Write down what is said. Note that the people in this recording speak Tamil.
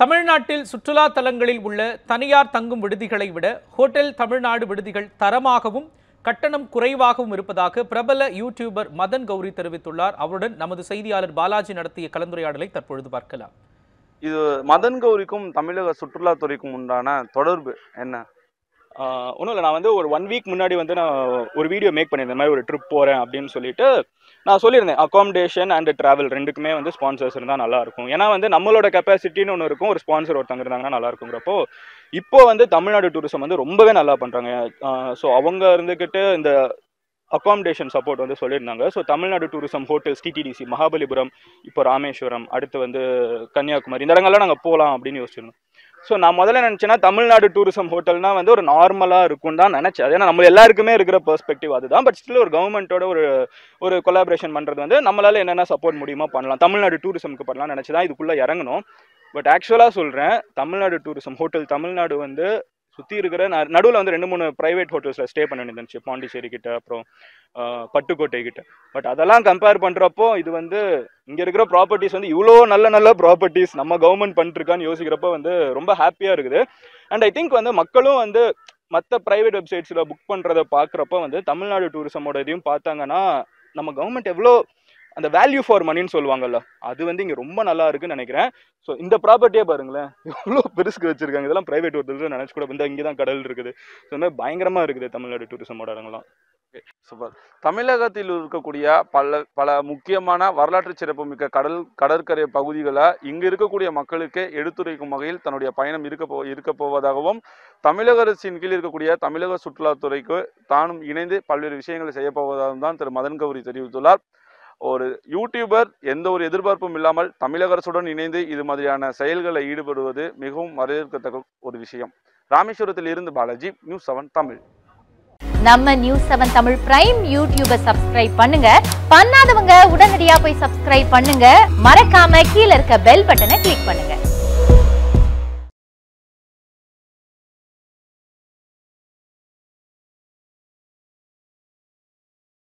தமிழ்நாட்டில் சுற்றுலா தலங்களில் உள்ள தனியார் தங்கும் விடுதிகளை விட ஹோட்டல் தமிழ்நாடு விடுதிகள் தரமாகவும் கட்டணம் குறைவாகவும் இருப்பதாக பிரபல யூடியூபர் மதன் கௌரி தெரிவித்துள்ளார் அவருடன் நமது செய்தியாளர் பாலாஜி நடத்திய கலந்துரையாடலை தற்பொழுது பார்க்கலாம் இது மதன் கௌரிக்கும் தமிழக சுற்றுலாத்துறைக்கும் உண்டான தொடர்பு என்ன ஒன்றும் இல்லை நான் வந்து ஒரு ஒன் வீக் முன்னாடி வந்து நான் ஒரு வீடியோ மேக் பண்ணியிருந்தேன் மாதிரி ஒரு ட்ரிப் போகிறேன் அப்படின்னு சொல்லிட்டு நான் சொல்லியிருந்தேன் அக்காமடேஷன் அண்ட் ட்ராவல் ரெண்டுக்குமே வந்து ஸ்பான்சர்ஸ் இருந்தால் நல்லாயிருக்கும் ஏன்னா வந்து நம்மளோட கெப்பாசிட்டின்னு ஒன்று இருக்கும் ஒரு ஸ்பான்சர் ஒருத்தங்க இருந்தாங்கன்னா நல்லா இருக்குங்கிறப்போ இப்போ வந்து தமிழ்நாடு டூரிசம் வந்து ரொம்பவே நல்லா பண்ணுறாங்க ஸோ அவங்க இருந்துக்கிட்டு இந்த அக்காமடேஷன் சப்போர்ட் வந்து சொல்லியிருந்தாங்க so Tamil Nadu tourism hotels TTDC Mahabalipuram இப்போ ராமேஸ்வரம் அடுத்து வந்து கன்னியாகுமரி இந்த இடங்கள்லாம் நாங்கள் போகலாம் அப்படின்னு யோசிச்சிருந்தோம் ஸோ நான் முதல்ல நினச்சேன்னா தமிழ்நாடு டூரிசம் ஹோட்டல்னா வந்து ஒரு நார்மலாக இருக்கும் தான் நினச்சேன் ஏன்னா நம்ம எல்லாருக்குமே இருக்கிற பெர்ஸ்பெக்டிவ் அதுதான் பட் ஸ்டில் ஒரு கவர்மெண்ட்டோட ஒரு ஒரு கொலாபரேஷன் பண்ணுறது வந்து நம்மளால் என்னென்ன சப்போர்ட் முடியுமா பண்ணலாம் தமிழ்நாடு டூரிசம்க்கு பண்ணலாம் நினச்சி தான் இதுக்குள்ளே இறங்கணும் பட் ஆக்சுவலாக சொல்கிறேன் தமிழ்நாடு டூரிசம் ஹோட்டல் தமிழ்நாடு வந்து சுற்றி இருக்கிற நான் நடுவில் வந்து ரெண்டு மூணு ப்ரைவேட் ஹோட்டல்ஸில் ஸ்டே பண்ண வேண்டியிருந்துச்சு பாண்டிச்சேரி கிட்ட அப்புறம் பட்டுக்கோட்டை கிட்ட பட் அதெல்லாம் கம்பேர் பண்ணுறப்போ இது வந்து இங்கே இருக்கிற ப்ராப்பர்ட்டிஸ் வந்து இவ்வளோ நல்ல நல்ல ப்ராப்பர்ட்டிஸ் நம்ம கவர்மெண்ட் பண்ணிட்டுருக்கான்னு யோசிக்கிறப்போ வந்து ரொம்ப ஹாப்பியாக இருக்குது அண்ட் ஐ திங்க் வந்து மக்களும் வந்து மற்ற ப்ரைவேட் வெப்சைட்ஸில் புக் பண்ணுறதை பார்க்குறப்ப வந்து தமிழ்நாடு டூரிசமோட இதையும் பார்த்தாங்கன்னா நம்ம கவர்மெண்ட் எவ்வளோ அந்த வேல்யூ ஃபார் மணின்னு சொல்லுவாங்கல்ல அது வந்து இங்கே ரொம்ப நல்லா இருக்குன்னு நினைக்கிறேன் ஸோ இந்த ப்ராப்பர்ட்டியே பாருங்களேன் எவ்வளோ பெருசுக்கு வச்சிருக்காங்க இதெல்லாம் ப்ரைவேட் ஒருத்தர் நினச்சி கூட வந்து இங்கே தான் கடல் இருக்குது ஸோ இந்த பயங்கரமாக இருக்குது தமிழ்நாடு டூரிசமோட இடங்கள்லாம் சூப்பர் தமிழகத்தில் இருக்கக்கூடிய பல பல முக்கியமான வரலாற்று சிறப்புமிக்க கடல் கடற்கரை பகுதிகளை இங்கு இருக்கக்கூடிய மக்களுக்கு எடுத்துரைக்கும் வகையில் தன்னுடைய பயணம் இருக்க போ இருக்க போவதாகவும் தமிழக அரசின் கீழ் இருக்கக்கூடிய தமிழக சுற்றுலாத்துறைக்கு தானும் இணைந்து பல்வேறு விஷயங்களை செய்யப்போவதாகவும் தான் திரு மதன் கௌரி தெரிவித்துள்ளார் ஒரு யூடியூபர் எந்த ஒரு எதிர்பார்ப்பும் இல்லாமல் தமிழக அரசுடன் இணைந்து இது மாதிரியான செயல்களை ஈடுபடுவது மிகவும் வரவேற்கத்தக்க ஒரு விஷயம் ராமேஸ்வரத்தில் இருந்து பாலாஜி நியூஸ் செவன் தமிழ் நம்ம news seven Tamil prime YouTube subscribe பண்ணுங்க பண்ணாதவங்க உடனடியா போய் சப்ஸ்கிரைப் பண்ணுங்க மறக்காம கீழே இருக்க பெல் பட்டனை கிளிக் பண்ணுங்க